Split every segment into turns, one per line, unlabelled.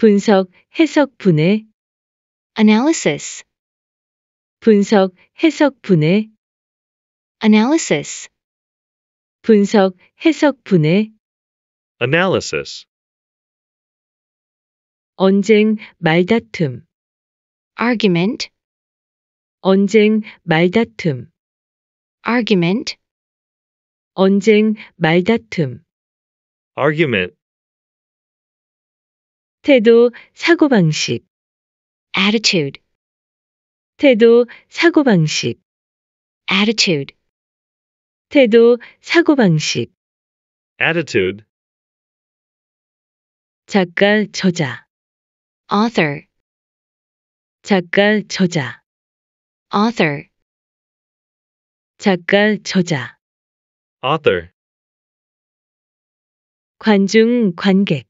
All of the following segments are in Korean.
분석, 해석, 분해 analysis 분석, 해석, 분해 analysis 분석, 해석, 분해
analysis
언쟁, 말다툼 argument 언쟁, 말다툼 argument 언쟁, 말다툼 argument 태도, 사고방식. attitude. 태도, 사고방식. attitude. 태도, 사고방식.
attitude.
작가, 저자. author. 작가, 저자. author. 작가, 저자. author. 관중, 관객.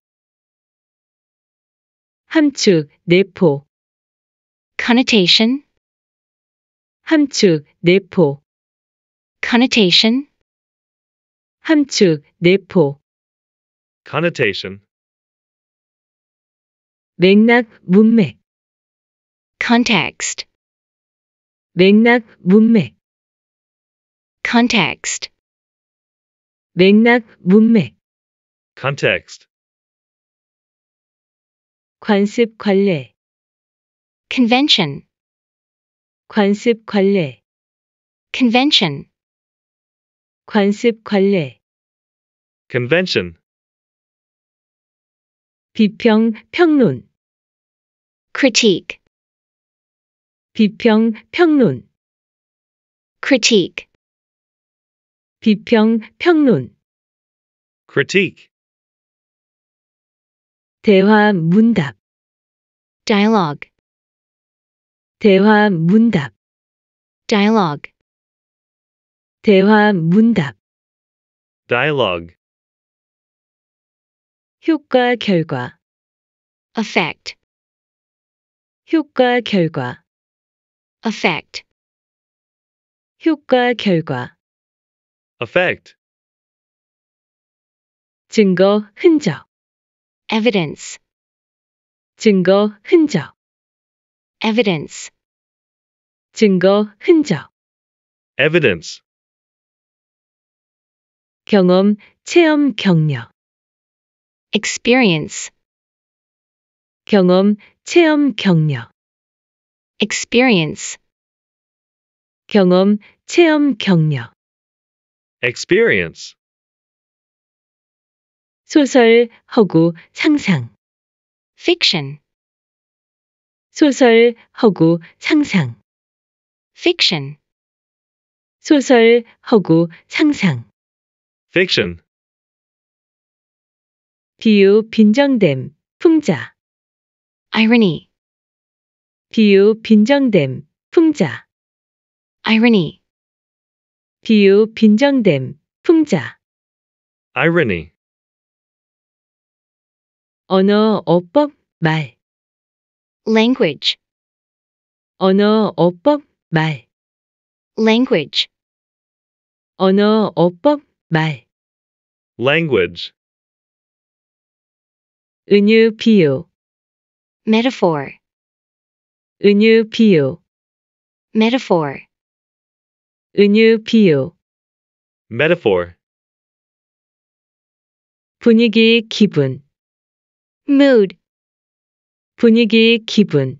함축, 내포 connotation 함축, 내포 connotation 함축, 내포
connotation
맥락, 문맥 context 맥락, 문맥 context 맥락, 문맥
context
관습 관례 convention 관습 관례 convention 관습 관례
convention
비평 평론 critique 비평 평론 critique 비평 평론
critique
대화 문답 dialogue 대화 문답 dialogue 대화 문답
dialogue
효과 결과 effect 효과 결과 effect 효과 결과 effect 증거 흔적 evidence 증거 흔적 evidence 증거 흔적
evidence
경험 체험 경력 experience 경험 체험 경력 experience 경험 체험 경력
experience
소설, 허구, 상상. fiction 소설, 허구, 상상. fiction 소설, 허구, 상상. fiction 비유, 빈정됨, 풍자. irony 비유, 빈정됨, 풍자. irony 비유, 빈정됨, 풍자. irony 언어 어법 말 language 언어 어법 말 language 언어 어법 말
language
은유 비유 metaphor 은유 비유 metaphor 은유 비유
metaphor
분위기 기분 mood 분위기 기분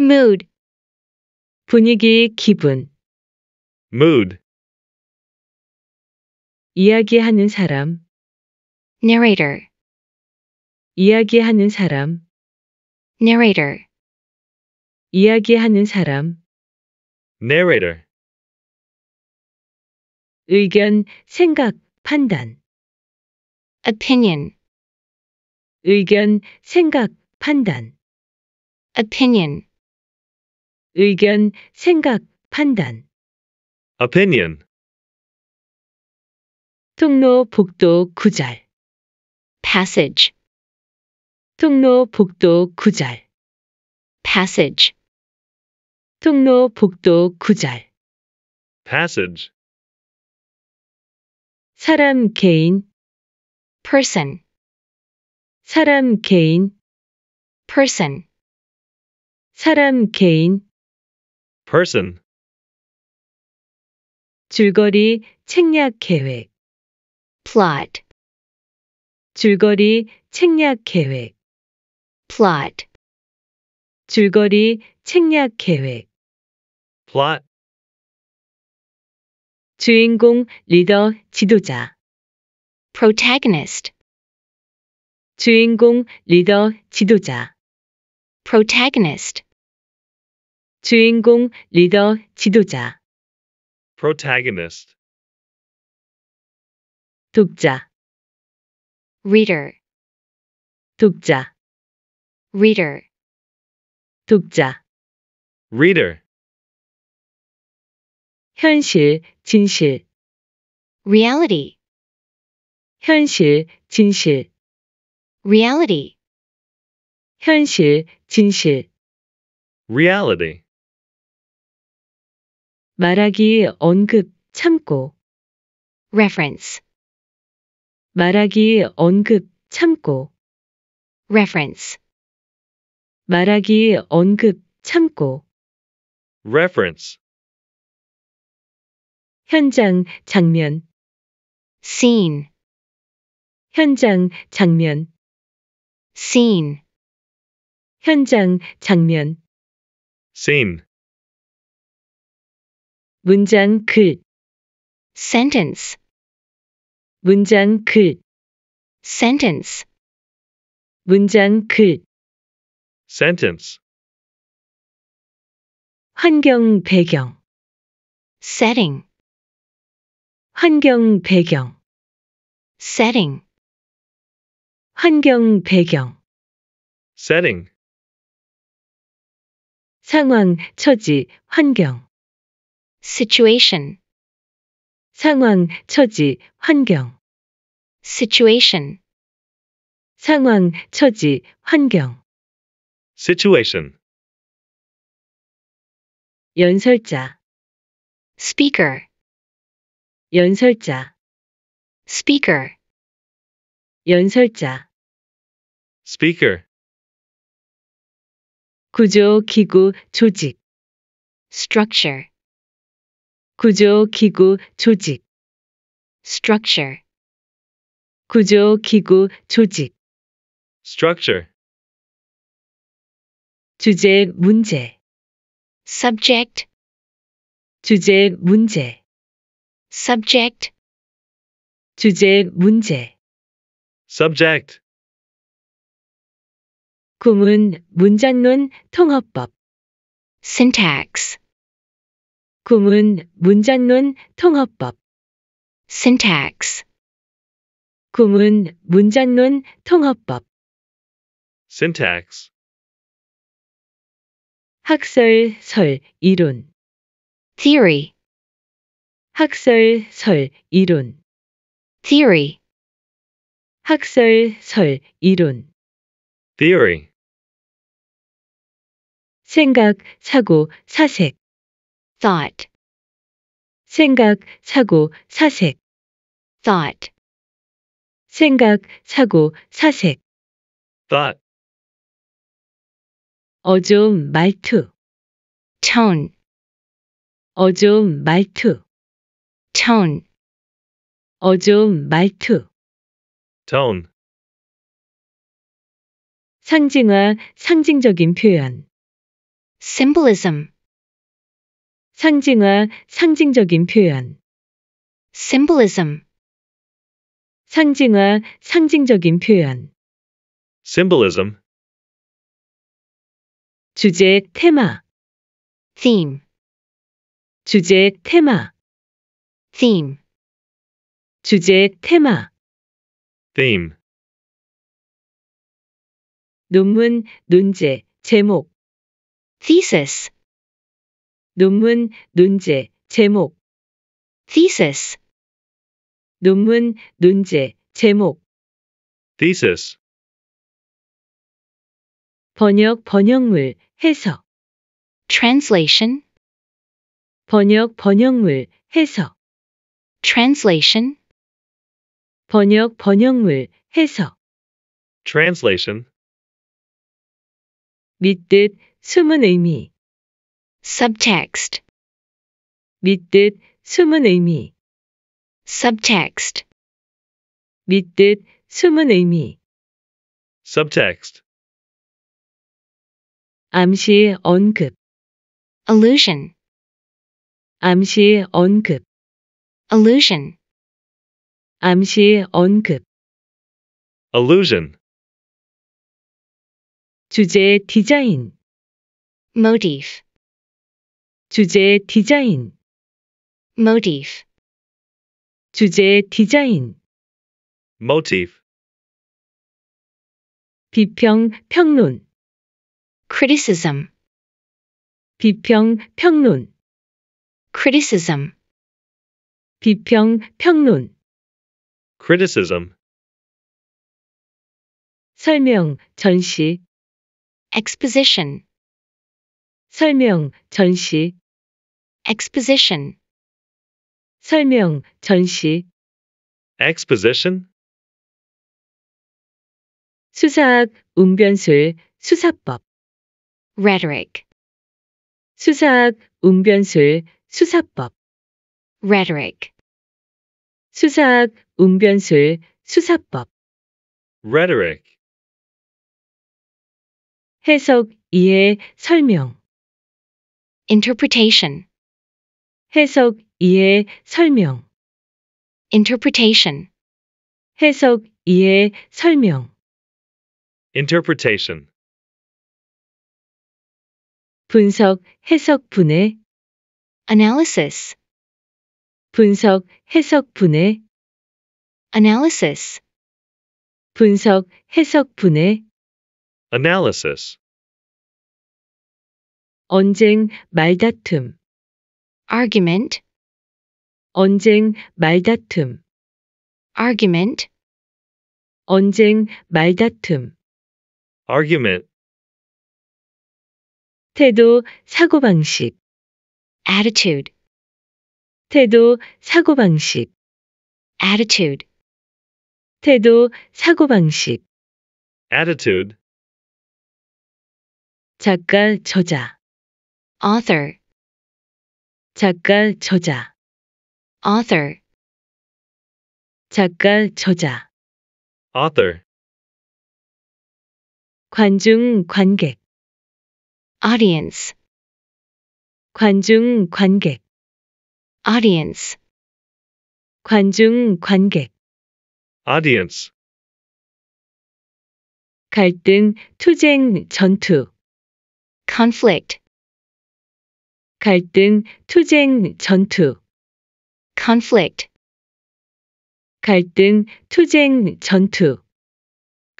mood 분위기 기분 mood 이야기하는 사람 narrator 이야기하는 사람 narrator 이야기하는 사람 narrator 의견, 생각, 판단 opinion 의견, 생각, 판단. opinion, 의견, 생각, 판단. opinion, 통로 복도 구절. passage, 통로 복도 구절. passage, 통로 복도 구절.
passage,
사람 개인 person, 사람 개인 person 사람 개인 person 줄거리 책략 계획 plot 줄거리 책략 계획 plot 줄거리 책략 계획 plot 주인공 리더 지도자 protagonist 주인공, 리더, 지도자. protagonist. 주인공, 리더, 지도자.
protagonist.
독자. reader. 독자. reader. 독자. reader. 현실, 진실. reality. 현실, 진실. reality 현실, 진실
reality
말하기, 언급, 참고 reference 말하기, 언급, 참고 reference 말하기, 언급, 참고
reference
현장, 장면 scene 현장, 장면 scene 현장, 장면 scene, 문장, 글 sentence 문장, 글 sentence 문장, 글
sentence,
환경, 배경 setting 환경, 배경 setting 환경 배경 setting 상황 처지 환경 situation 상황 처지 환경 situation 상황 처지 환경
situation
연설자 speaker 연설자 speaker 연설자 speaker 구조 기구 조직 structure 구조 기구 조직 structure 구조 기구 조직
structure
주제 문제 subject 주제 문제 subject 주제 문제
subject
구문, 문장론, 통합법 syntax 구문, 문장론, 통합법 syntax 구문, 문장론, 통합법
syntax
학설, 설, 이론 theory 학설, 설, 이론 theory 학설, 설, 이론 theory 생각, 사고, 사색. thought. 생각, 사고, 사색. thought. 생각, 사고, 사색. thought. 어좀 말투. tone. 어좀 말투. tone. 어좀 말투. tone. 상징화, 상징적인 표현. symbolism 상징화, 상징적인 표현 symbolism 상징화, 상징적인 표현
symbolism
주제, 테마 theme 주제, 테마 theme 주제, 테마 theme 논문, 논제, 제목 thesis 논문, 논제, 제목 thesis 논문, 논제, 제목
thesis
번역, 번역물, 해석 translation 번역, 번역물, 해석 translation 번역, 번역물, 해석
translation
밑뜻, 숨은 의미 subtext 밑뜻 숨은 의미 subtext 밑뜻 숨은 의미
subtext
암시 언급 allusion 암시 언급 allusion 암시 언급 allusion 주제 디자인 motif 주제 디자인 motif 주제 디자인
motif
비평 평론 criticism 비평 평론 criticism 비평 평론
criticism
설명 전시 exposition 설명, 전시 exposition 설명, 전시
exposition,
수사학, 웅변술, 수사법 rhetoric 수사학, 웅변술, 수사법 rhetoric 수사학, 웅변술, 수사법 rhetoric, 해석, 이해, 설명 interpretation 해석, 이해, 설명 interpretation 해석, 이해, 설명
interpretation
분석, 해석, 분해 analysis 분석, 해석, 분해 analysis 분석, 해석, 분해
analysis
언쟁 말다툼 argument 언쟁 말다툼 argument 언쟁 말다툼 argument 태도 사고방식 attitude 태도 사고방식 attitude 태도 사고방식
attitude
작가 저자 author 작가 저자 author 작가 저자 author 관중 관객 audience 관중 관객 audience 관중 관객
audience
갈등 투쟁 전투 conflict 갈등, 투쟁, 전투. conflict 갈등, 투쟁, 전투.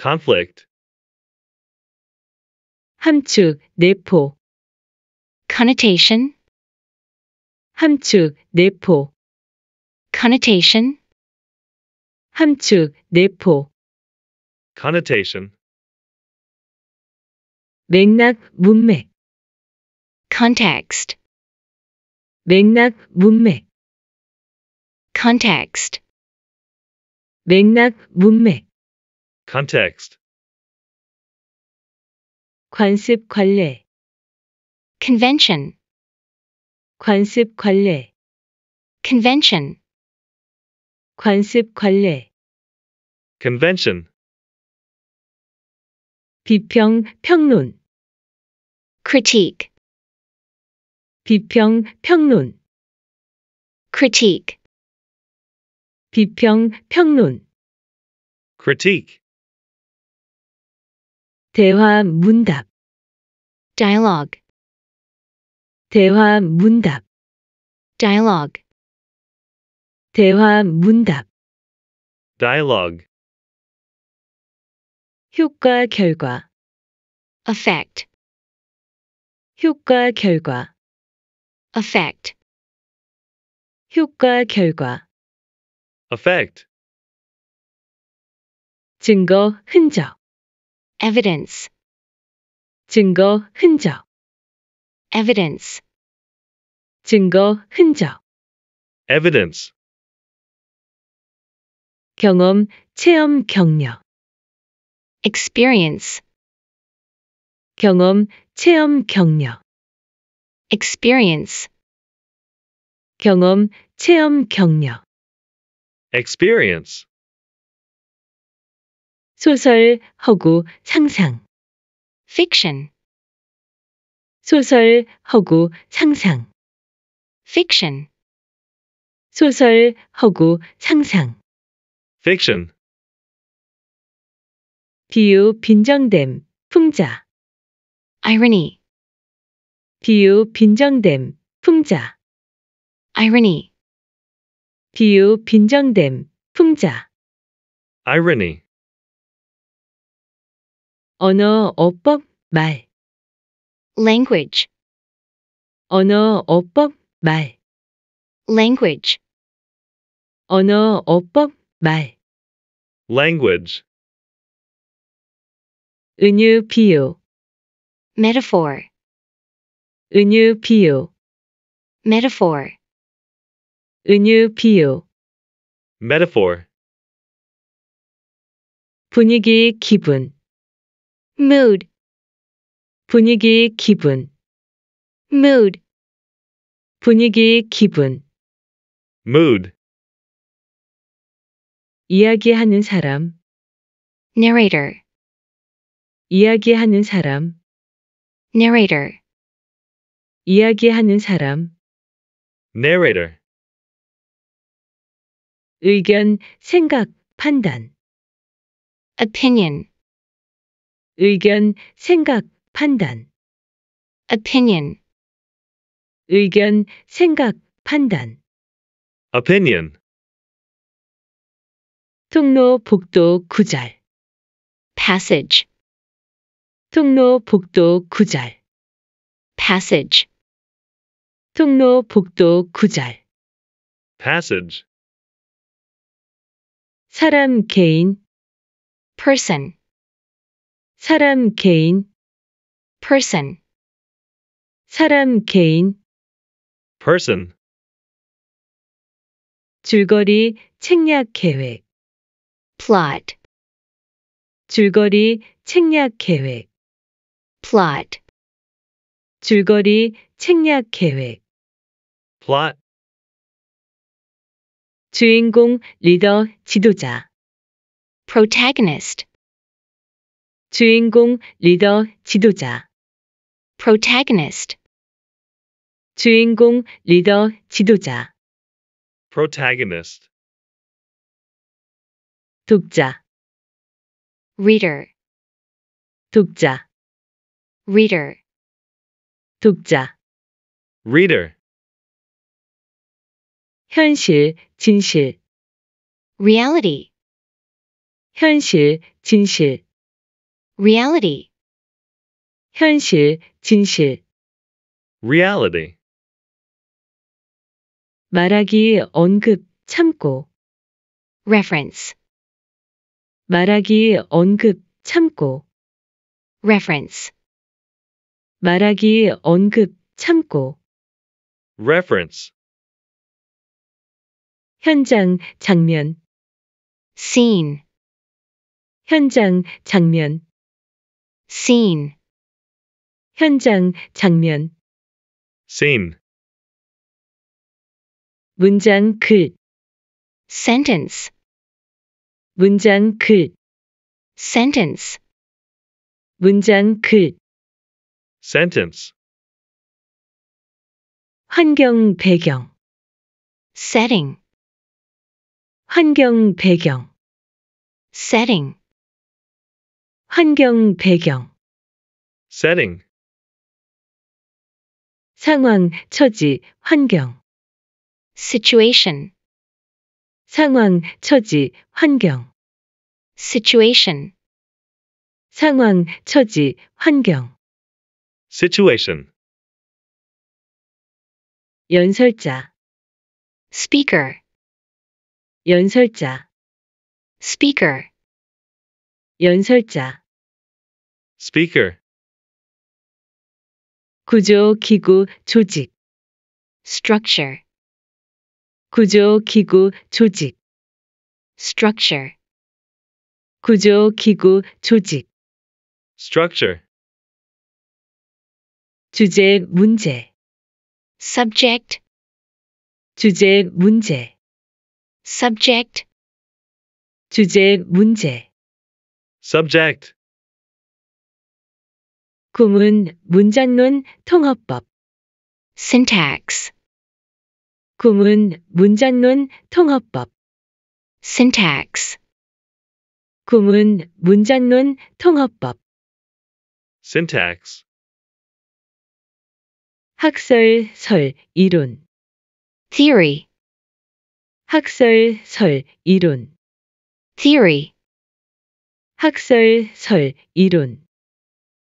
conflict
함축, 내포. connotation 함축, 내포. connotation 함축, 내포.
connotation
맥락, 문맥. context 맥락, 문맥 context 맥락, 문맥
context
관습, 관례 convention 관습, 관례 convention 관습, 관례
convention
비평, 평론 critique 비평, 평론 critique 비평, 평론
critique
대화, 문답 dialogue 대화, 문답 dialogue 대화, 문답
dialogue
효과, 결과 effect 효과, 결과 effect 효과 결과 effect 증거 흔적 evidence 증거 흔적 evidence 증거 흔적
evidence
경험 체험 경력 experience 경험 체험 경력 experience 경험, 체험, 경력
experience
소설, 허구, 상상 fiction 소설, 허구, 상상 fiction 소설, 허구, 상상 fiction 비유, 빈정됨, 풍자 irony 비유 빈정됨, 풍자. irony 비유 빈정됨, 풍자. irony, 언어 어법 말, language 언어 어법 말, language 언어 어법 말.
language,
은유 비유, metaphor 은유 비유 metaphor 은유 비유
metaphor
분위기 기분 mood 분위기 기분 mood 분위기 기분 mood 이야기하는 사람 narrator 이야기하는 사람 narrator 이야기하는 사람
narrator
의견, 생각, 판단 opinion 의견, 생각, 판단 opinion 의견, 생각, 판단 opinion 통로, 복도, 구절 passage 통로, 복도, 구절 passage 통로 복도 구절
passage
사람 개인 person 사람 개인 person 사람 개인 person 줄거리 책략 계획 plot 줄거리 책략 계획 plot 줄거리 책략 계획 plot 주인공, 리더, 지도자 protagonist 주인공, 리더, 지도자 protagonist 주인공, 리더, 지도자
protagonist
독자 reader 독자 reader 독자 reader 현실, 진실. reality. 현실, 진실. reality. 현실, 진실.
reality.
말하기, 언급, 참고. reference. 말하기, 언급, 참고. reference. 말하기, 언급, 참고.
reference.
현장, 장면. scene. 현장, 장면. scene. 현장, 장면. scene. 문장 글. sentence. 문장 글. sentence. 문장 글.
sentence.
환경 배경 setting 환경 배경 setting 환경 배경 setting 상황, 처지, 환경 situation 상황, 처지, 환경 situation 상황, 처지, 환경
situation
연설자 speaker 연설자 speaker 연설자 speaker 구조 기구 조직 structure 구조 기구 조직 structure 구조 기구 조직
structure
주제 문제 subject 주제 문제 subject 주제 문제
subject
구문 문장론 통어법 syntax 구문 문장론 통어법 syntax 구문 문장론 통어법
syntax
학설 설 이론 theory 학설, 설, 이론 theory 학설, 설, 이론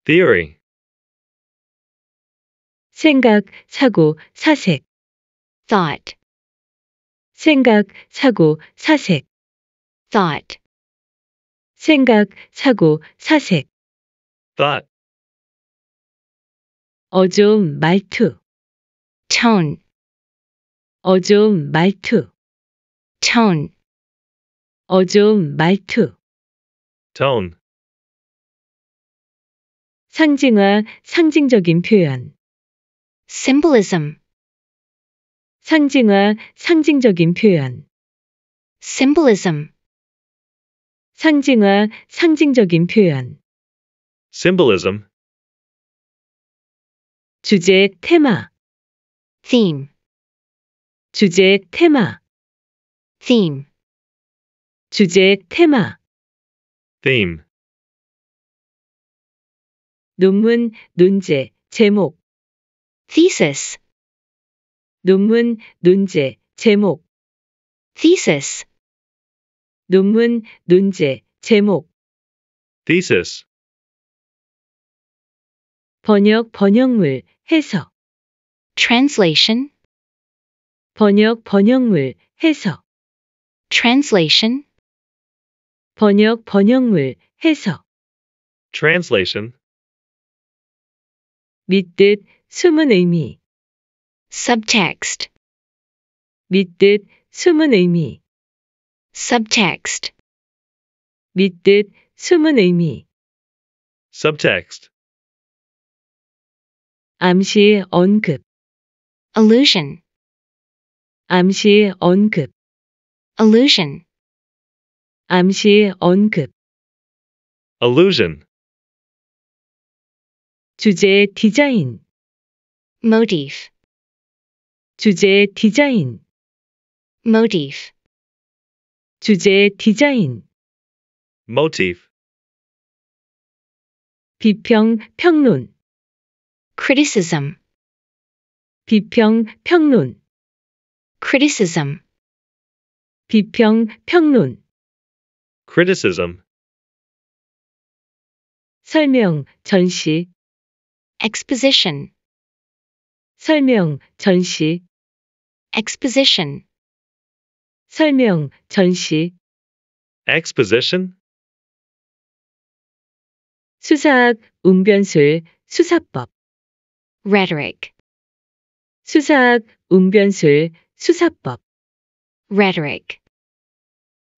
theory 생각, 사고, 사색 thought 생각, 사고, 사색 thought 생각, 사고, 사색 thought 어좀 말투 tone 어좀 말투 tone, 어조 말투. tone, 상징화, 상징적인 표현. symbolism, 상징화, 상징적인 표현. symbolism, 상징화, 상징적인 표현.
symbolism,
주제, 테마. theme, 주제, 테마. theme 주제 테마 theme, 논문 논제 제목 thesis 논문 논제 제목 thesis 논문 논제 제목 thesis, 번역 번역물 해석 translation 번역 번역물 해석 Translation 번역, 번역물, 해석
Translation
밑뜻, 숨은 의미 Subtext 밑뜻, 숨은 의미 Subtext 밑뜻, 숨은 의미
Subtext
암시, 언급 Allusion 암시, 언급 allusion 암시 언급
allusion
주제 디자인 motif 주제 디자인 motif 주제 디자인 motif 비평 평론 criticism 비평 평론 criticism 비평, 평론
criticism
설명, 전시 exposition 설명, 전시 exposition 설명, 전시
exposition
수사학, 운변술, 수사법 rhetoric 수사학, 운변술, 수사법 rhetoric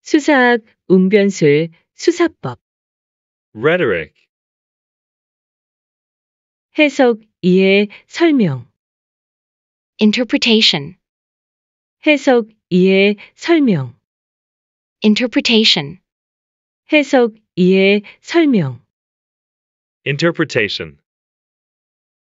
수사학, 웅변술, 수사법. Rhetoric. 해석, 이해, 설명. Interpretation. 해석, 이해, 설명. Interpretation. 해석, 이해, 설명.
Interpretation.